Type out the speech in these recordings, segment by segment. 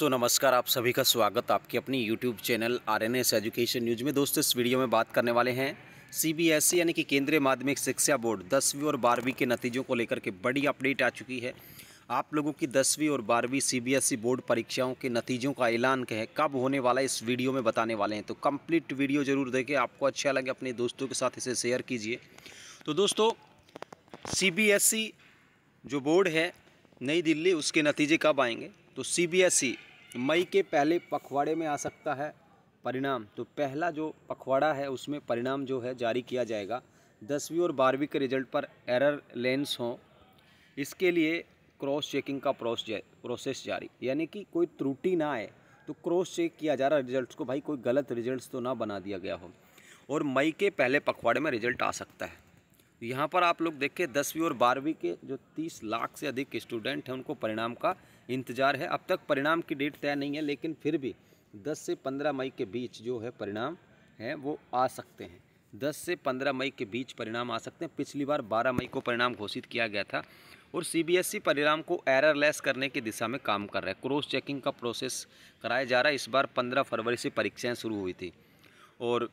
तो नमस्कार आप सभी का स्वागत आपके अपनी YouTube channel R N S education news में दोस्तों इस वीडियो में बात करने वाले हैं ई e, यानी कि केंद्रीय माध्यमिक शिक्षा बोर्ड दसवीं और बारहवीं के नतीजों को लेकर के बड़ी अपडेट आ चुकी है आप लोगों की दसवीं और बारहवीं ई e बोर्ड परीक्षाओं के नतीजों का ऐलान कहें कब होने वाला है इस वीडियो में बताने वाले हैं तो कम्प्लीट वीडियो जरूर देखें आपको अच्छा लगे अपने दोस्तों के साथ इसे शेयर कीजिए तो दोस्तों ई e जो बोर्ड है नई दिल्ली उसके नतीजे कब आएंगे तो ई मई के पहले पखवाड़े में आ सकता है परिणाम तो पहला जो पखवाड़ा है उसमें परिणाम जो है जारी किया जाएगा दसवीं और बारहवीं के रिजल्ट पर एरर लेंस हों इसके लिए क्रॉस चेकिंग का प्रोसेस जारी यानी कि कोई त्रुटि ना आए तो क्रॉस चेक किया जा रहा रिजल्ट्स को भाई कोई गलत रिजल्ट्स तो ना बना दिया गया हो और मई के पहले पखवाड़े में रिजल्ट आ सकता है यहाँ पर आप लोग देखें दसवीं और बारहवीं के जो तीस लाख से अधिक स्टूडेंट हैं उनको परिणाम का इंतज़ार है अब तक परिणाम की डेट तय नहीं है लेकिन फिर भी 10 से 15 मई के बीच जो है परिणाम है वो आ सकते हैं 10 से 15 मई के बीच परिणाम आ सकते हैं पिछली बार 12 मई को परिणाम घोषित किया गया था और सीबीएसई e परिणाम को एरर लेस करने की दिशा में काम कर रहा है क्रॉस चेकिंग का प्रोसेस कराया जा रहा है इस बार पंद्रह फरवरी से परीक्षाएँ शुरू हुई थी और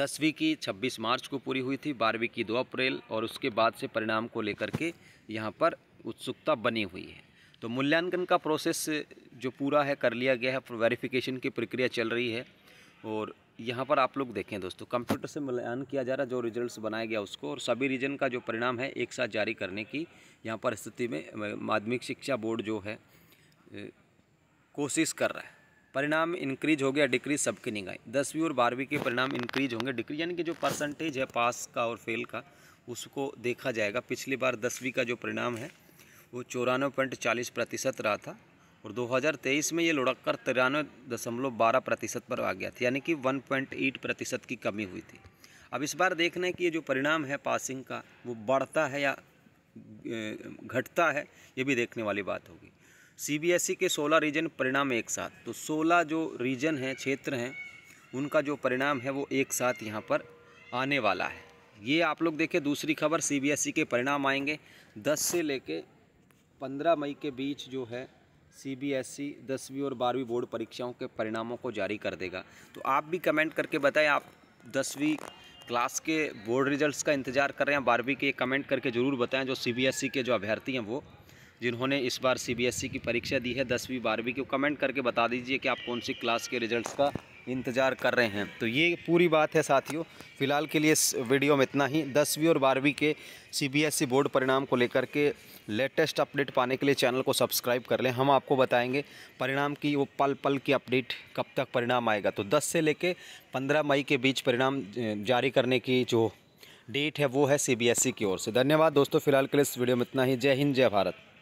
दसवीं की छब्बीस मार्च को पूरी हुई थी बारहवीं की दो अप्रैल और उसके बाद से परिणाम को लेकर के यहाँ पर उत्सुकता बनी हुई है तो मूल्यांकन का प्रोसेस जो पूरा है कर लिया गया है वेरिफिकेशन की प्रक्रिया चल रही है और यहाँ पर आप लोग देखें दोस्तों कंप्यूटर से मूल्यांकन किया जा रहा है जो रिजल्ट्स बनाया गया उसको और सभी रीजन का जो परिणाम है एक साथ जारी करने की यहाँ पर स्थिति में माध्यमिक शिक्षा बोर्ड जो है कोशिश कर रहा है परिणाम इंक्रीज हो गया डिक्रीज सबकी निगाह दसवीं और बारहवीं के परिणाम इंक्रीज होंगे डिक्रीज यानी कि जो परसेंटेज है पास का और फेल का उसको देखा जाएगा पिछली बार दसवीं का जो परिणाम है वो चौरानवे पॉइंट चालीस प्रतिशत रहा था और 2023 में ये लुढ़क कर तिरानवे दशमलव बारह प्रतिशत पर आ गया था यानी कि वन पॉइंट एट प्रतिशत की कमी हुई थी अब इस बार देखना है कि ये जो परिणाम है पासिंग का वो बढ़ता है या घटता है ये भी देखने वाली बात होगी सीबीएसई के 16 रीजन परिणाम एक साथ तो 16 जो रीजन हैं क्षेत्र हैं उनका जो परिणाम है वो एक साथ यहाँ पर आने वाला है ये आप लोग देखें दूसरी खबर ई के परिणाम आएंगे दस से लेके 15 मई के बीच जो है सीबीएसई e दसवीं और बारहवीं बोर्ड परीक्षाओं के परिणामों को जारी कर देगा तो आप भी कमेंट करके बताएं आप दसवीं क्लास के बोर्ड रिजल्ट्स का इंतजार कर रहे हैं बारहवीं के कमेंट करके ज़रूर बताएं जो सीबीएसई e के जो अभ्यर्थी हैं वो जिन्होंने इस बार सीबीएसई e की परीक्षा दी है दसवीं बारहवीं की कमेंट करके बता दीजिए कि आप कौन सी क्लास के रिज़ल्ट का इंतज़ार कर रहे हैं तो ये पूरी बात है साथियों फ़िलहाल के लिए इस वीडियो में इतना ही दसवीं और बारहवीं के सीबीएसई e बोर्ड परिणाम को लेकर के लेटेस्ट अपडेट पाने के लिए चैनल को सब्सक्राइब कर लें हम आपको बताएंगे परिणाम की वो पल पल की अपडेट कब तक परिणाम आएगा तो 10 से लेके 15 मई के बीच परिणाम जारी करने की जो डेट है वो है सी e की ओर से धन्यवाद दोस्तों फिलहाल के लिए इस वीडियो में इतना ही जय हिंद जय भारत